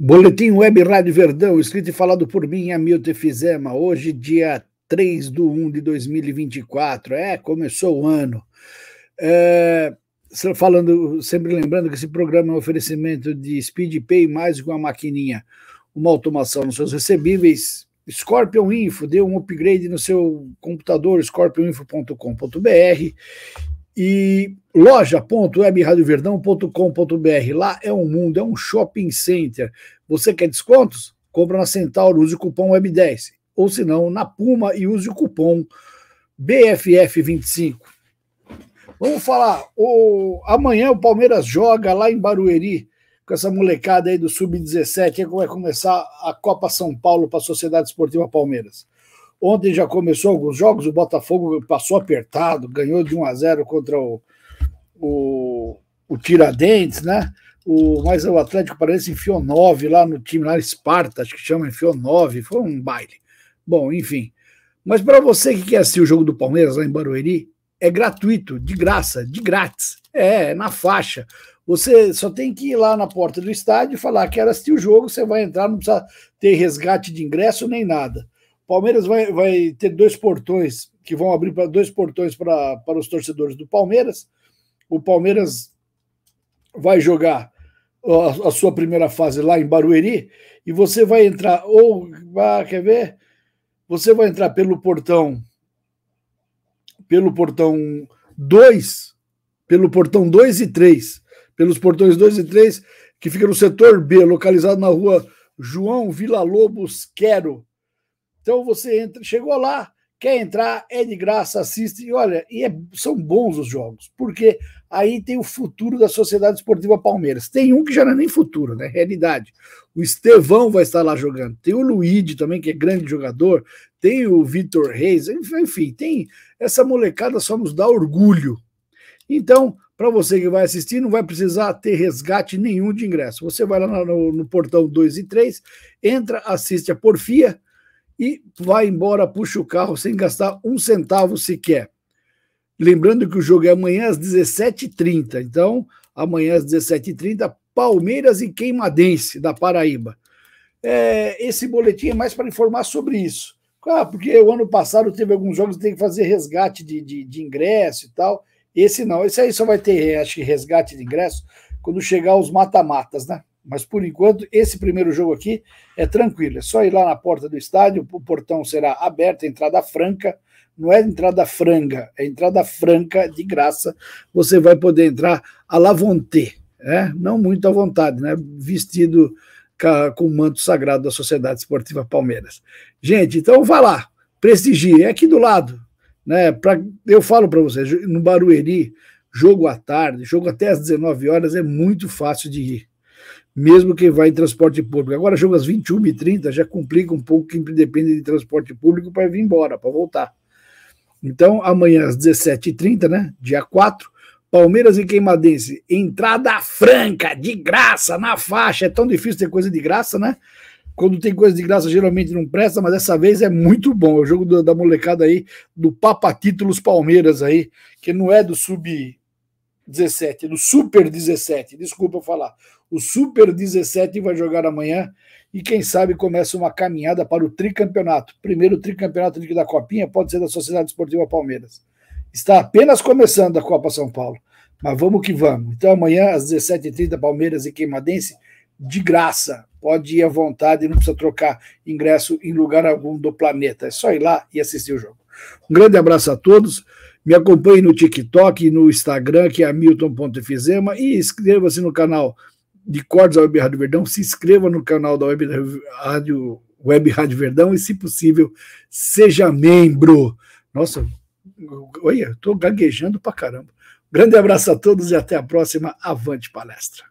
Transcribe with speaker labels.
Speaker 1: Boletim Web Rádio Verdão, escrito e falado por mim, Hamilton Fizema, hoje, dia 3 de 1 de 2024. É, começou o ano. É, falando, sempre lembrando que esse programa é um oferecimento de SpeedPay mais com uma maquininha, uma automação nos seus recebíveis. Scorpion Info, dê um upgrade no seu computador, scorpioninfo.com.br e loja.webradioverdão.com.br. Lá é um mundo, é um shopping center. Você quer descontos? Compra na Centauro, use o cupom WEB10. Ou se não, na Puma e use o cupom BFF25. Vamos falar, o... amanhã o Palmeiras joga lá em Barueri com essa molecada aí do Sub-17, é que vai começar a Copa São Paulo para a Sociedade Esportiva Palmeiras. Ontem já começou alguns jogos, o Botafogo passou apertado, ganhou de 1 a 0 contra o, o, o Tiradentes, né? O, mas o Atlético Paranaense enfiou 9 lá no time, lá Esparta, acho que chama, enfiou 9, foi um baile. Bom, enfim. Mas para você que quer assistir o jogo do Palmeiras lá em Barueri, é gratuito, de graça, de grátis. É, é, na faixa. Você só tem que ir lá na porta do estádio e falar: quero assistir o jogo, você vai entrar, não precisa ter resgate de ingresso nem nada. Palmeiras vai, vai ter dois portões que vão abrir para dois portões para os torcedores do Palmeiras. O Palmeiras vai jogar a, a, sua primeira fase lá em Barueri e você vai entrar ou ah, quer ver? Você vai entrar pelo portão pelo portão 2, pelo portão 2 e 3, pelos portões 2 e 3, que fica no setor B, localizado na rua João Vila Lobos Quero, então você entra, chegou lá, quer entrar, é de graça, assiste e olha, e é, são bons os jogos, porque aí tem o futuro da Sociedade Esportiva Palmeiras. Tem um que já não é nem futuro, né? É realidade. O Estevão vai estar lá jogando. Tem o Luigi também, que é grande jogador. Tem o Vitor Reis. Enfim, tem essa molecada só nos dá orgulho. Então, para você que vai assistir, não vai precisar ter resgate nenhum de ingresso. Você vai lá no, no portão 2 e 3, entra, assiste a Porfia e vai embora, puxa o carro sem gastar um centavo sequer. Lembrando que o jogo é amanhã às 17h30. Então, amanhã às 17h30, Palmeiras e Queimadense, da Paraíba. É, esse boletim é mais para informar sobre isso. Ah, porque o ano passado teve alguns jogos que tem que fazer resgate de, de, de, ingresso e tal. Esse não. Esse aí só vai ter, acho que, resgate de ingresso quando chegar os mata-matas, né? Mas por enquanto, esse primeiro jogo aqui é tranquilo. É só ir lá na porta do estádio, o portão será aberto, é entrada franca. Não é entrada franga, é entrada franca de graça. Você vai poder entrar à la vonté, né? não muito à vontade, né? vestido com o manto sagrado da Sociedade Esportiva Palmeiras. Gente, então vá lá, prestigie. É aqui do lado. Né? Pra, eu falo para vocês, no Barueri, jogo à tarde, jogo até às 19 horas, é muito fácil de ir mesmo quem vai em transporte público. Agora, chega às 21h30, já complica um pouco quem depende de transporte público para vir embora, para voltar. Então, amanhã às 17h30, né? Dia 4, Palmeiras e Queimadense. Entrada franca, de graça, na faixa. É tão difícil ter coisa de graça, né? Quando tem coisa de graça, geralmente não presta, mas dessa vez é muito bom. É o jogo da, da molecada aí, do Papa Títulos Palmeiras aí, que não é do sub 17, do Super 17, desculpa falar. O Super 17 vai jogar amanhã e quem sabe começa uma caminhada para o tricampeonato. Primeiro tricampeonato da Copinha pode ser da Sociedade Esportiva Palmeiras. Está apenas começando a Copa São Paulo, mas vamos que vamos. Então amanhã às 17h30 Palmeiras e Queimadense de graça. Pode ir à vontade, não precisa trocar ingresso em lugar algum do planeta. É só ir lá e assistir o jogo. Um grande abraço a todos. Me acompanhe no TikTok, no Instagram, que é hamilton.fizema, e inscreva-se no canal de cordas da Web Rádio Verdão, se inscreva no canal da Web Rádio, Web Rádio Verdão e, se possível, seja membro. Nossa, olha, estou gaguejando pra caramba. Grande abraço a todos e até a próxima Avante Palestra.